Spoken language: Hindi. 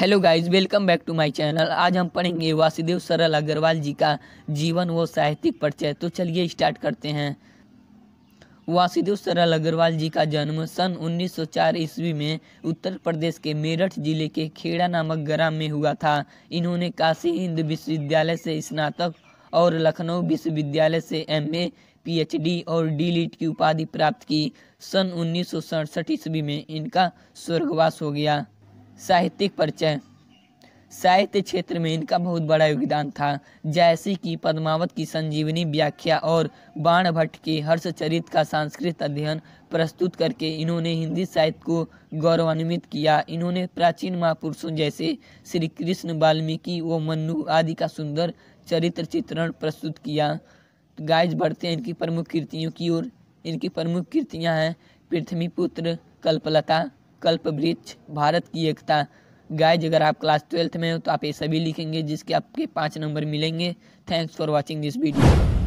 hello guys welcome back to my channel आज हम पढ़ेंगे वासुदेव सरल अग्रवाल जी का जीवन व साहित्यिक परिचय तो चलिए स्टार्ट करते हैं वासुदेव सरल अग्रवाल जी का जन्म सन 1904 ईस्वी में उत्तर प्रदेश के मेरठ जिले के खेड़ा नामक ग्राम में हुआ था इन्होंने काशी हिंद विश्वविद्यालय से स्नातक और लखनऊ विश्वविद्यालय से एम ए और डी e की उपाधि प्राप्त की सन उन्नीस ईस्वी में इनका स्वर्गवास हो गया साहित्यिक परिचय साहित्य क्षेत्र में इनका बहुत बड़ा योगदान था जैसे कि पद्मावत की संजीवनी व्याख्या और बाण भट्ट के हर्षचरित का सांस्कृत अध्ययन प्रस्तुत करके इन्होंने हिंदी साहित्य को गौरवान्वित किया इन्होंने प्राचीन महापुरुषों जैसे श्री कृष्ण वाल्मीकि व मन्नु आदि का सुंदर चरित्र चित्रण प्रस्तुत किया गाइज बढ़ते हैं इनकी प्रमुख कृतियों की ओर इनकी प्रमुख कृतियाँ हैं पृथ्वीपुत्र कल्पलता कल्प वृक्ष भारत की एकता गाइज अगर आप क्लास ट्वेल्थ में हो तो आप ये सभी लिखेंगे जिसके आपके पाँच नंबर मिलेंगे thanks for watching this video